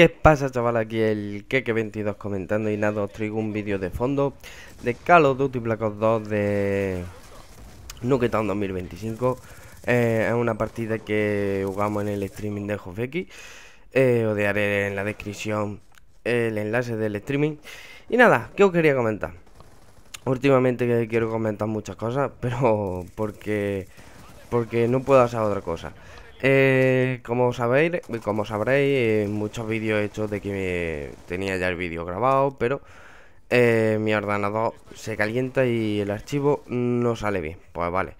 ¿Qué pasa chaval? Aquí el Keke22 comentando y nada, os traigo un vídeo de fondo de Call of Duty Black Ops 2 de Nuketown 2025 eh, Es una partida que jugamos en el streaming de Jofeki eh, Os dejaré en la descripción el enlace del streaming Y nada, ¿qué os quería comentar? Últimamente quiero comentar muchas cosas, pero porque, porque no puedo hacer otra cosa eh, como sabéis, como sabréis, eh, muchos vídeos hechos de que tenía ya el vídeo grabado, pero eh, mi ordenador se calienta y el archivo no sale bien. Pues vale.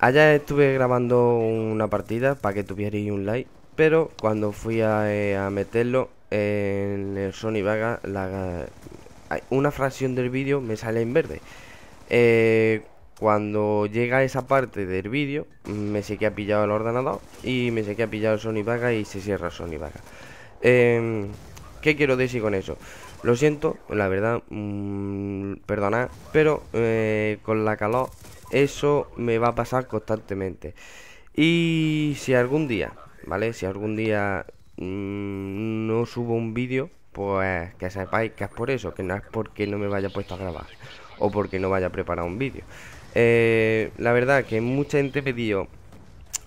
Allá estuve grabando una partida para que tuvierais un like, pero cuando fui a, meterlo en el Sony Vaga, una fracción del vídeo me sale en verde. Cuando llega esa parte del vídeo, me sé que ha pillado el ordenador y me sé que ha pillado Sony Vaga y se cierra Sony Vaga. Em, ¿Qué quiero decir con eso? Lo siento, la verdad, mm, perdonad, pero eh, con la calor eso me va a pasar constantemente. Y si algún día, ¿vale? Si algún día mm, no subo un vídeo, pues que sepáis que es por eso, que no es porque no me vaya puesto a grabar o porque no vaya a preparar un vídeo. Eh, la verdad que mucha gente me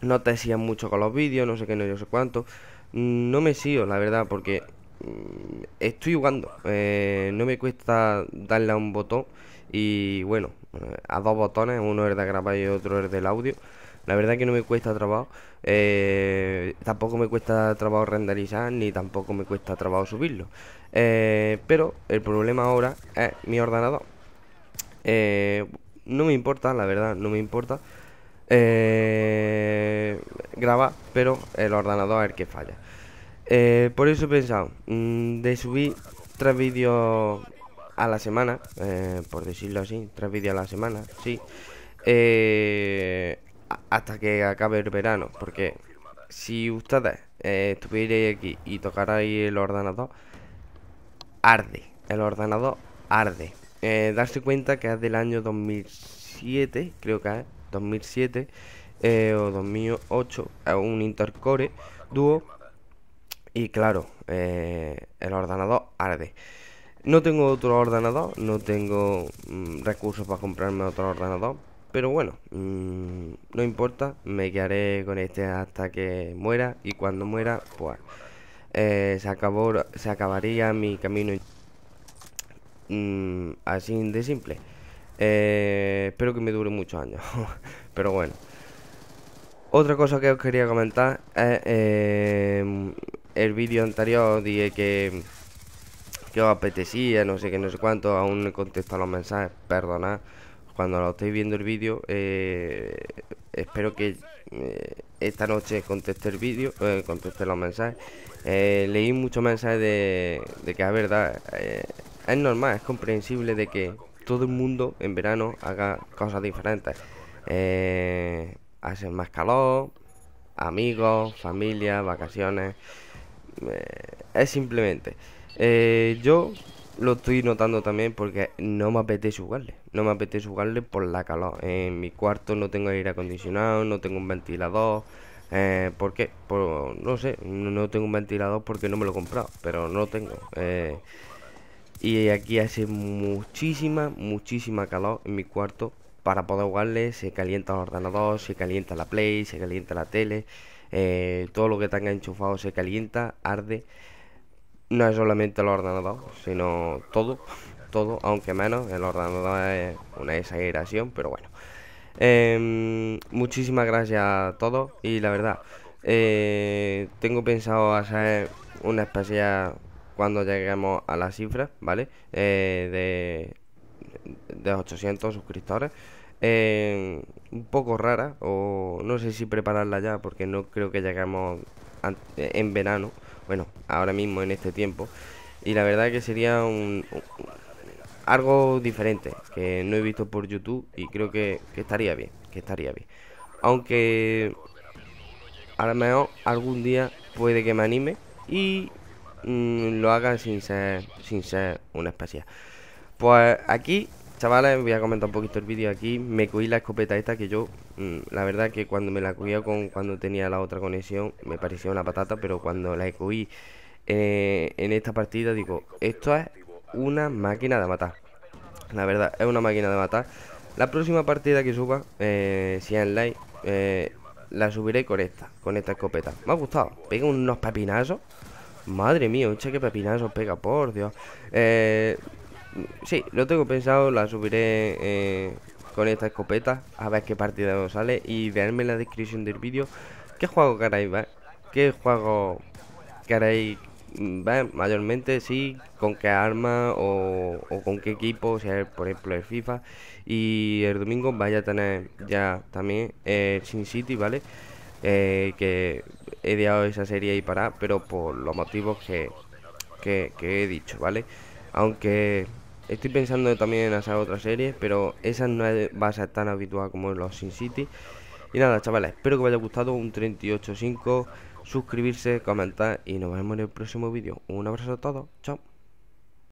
no te sigan mucho con los vídeos, no sé qué, no yo sé cuánto. Mm, no me sigo, la verdad, porque mm, estoy jugando. Eh, no me cuesta darle a un botón y bueno, a dos botones, uno es de grabar y otro es del audio. La verdad que no me cuesta trabajo. Eh, tampoco me cuesta trabajo renderizar ni tampoco me cuesta trabajo subirlo. pero el problema ahora es mi ordenador. Eh, no me importa, la verdad, no me importa eh, grabar, pero el ordenador es ver que falla. Eh, por eso he pensado mm, de subir tres vídeos a la semana, eh, por decirlo así, tres vídeos a la semana, sí, eh, hasta que acabe el verano, porque si ustedes estuvierais aquí y tocarais el ordenador, arde, el ordenador arde. Eh, darse cuenta que es del año 2007, creo que es 2007 eh, o 2008, es un intercore dúo. Y claro, eh, el ordenador arde. No tengo otro ordenador, no tengo mm, recursos para comprarme otro ordenador, pero bueno, mm, no importa, me quedaré con este hasta que muera y cuando muera, pues se, acabó, se acabaría mi camino. Mm, así de simple. Eh, espero que me dure muchos años. Pero bueno. Otra cosa que os quería comentar eh, el vídeo anterior dije que, que os apetecía, no sé qué, no sé cuánto, aún no los mensajes, perdonad, cuando lo estéis viendo el vídeo, eh, espero que esta noche conteste el vídeo, conteste los mensajes, leí muchos mensajes de, de que es verdad, es normal, es comprensible de que todo el mundo en verano haga cosas diferentes. Eh, hace más calor, amigos, familia, vacaciones. Eh, es simplemente. Eh, yo lo estoy notando también porque no me apetece jugarle. No me apetece jugarle por la calor. En mi cuarto no tengo aire acondicionado, no tengo un ventilador. Eh, ¿Por qué? no sé, no tengo un ventilador porque no me lo he comprado, pero no tengo. Eh, y aquí hace muchísima, muchísima calor en mi cuarto para poder jugarle. Se calienta el ordenador, se calienta la Play, se calienta la tele. Eh, todo lo que tenga enchufado se calienta, arde. No es solamente el ordenador, sino todo, todo, aunque menos. El ordenador es una exageración, pero bueno. Em, muchísimas gracias a todos y la verdad, eh, tengo pensado hacer una de cuando lleguemos a la cifra, ¿vale? Eh, de, 800 suscriptores. Eh, un poco rara, o no sé si prepararla ya, porque no creo que lleguemos en verano, bueno, ahora mismo en este tiempo. Y la verdad que sería un, algo diferente que no he visto por YouTube y creo que, que, estaría bien, que estaría bien. Aunque a lo mejor algún día puede que me anime y Mm, lo hagan sin ser, sin ser una especie. Pues aquí, chavales, voy a comentar un poquito el vídeo aquí. Me cogí la escopeta esta que yo, mm, la verdad que cuando me la cogí con cuando tenía la otra conexión, me parecía una patata, pero cuando la cogí eh, en esta partida, digo, esto es una máquina de matar. La verdad, es una máquina de matar. La próxima partida que suba, eh, si es en eh, la subiré con esta, con esta escopeta. Me ha gustado. Pega unos pepinazos. Madre mía, un cheque pepinazo pega, por Dios. Eh, sí, lo tengo pensado, la subiré eh, con esta escopeta, a ver qué partida nos sale. Y veanme en la descripción del vídeo qué juego queréis ver, qué juego queréis mm, ver mayormente, sí, con qué arma o, con qué equipo, o sea, por ejemplo el FIFA. Y el domingo vaya a tener ya también eh, el Sin City, ¿vale? que he dejado esa serie ahí para pero por los motivos que, he dicho, ¿vale? Aunque estoy pensando también en hacer otra serie, pero esa no va a ser tan habitual como los Sin City. Y nada, chavales, espero que os haya gustado un 38.5, suscribirse, comentar y nos vemos en el próximo vídeo. Un abrazo a todos, chao.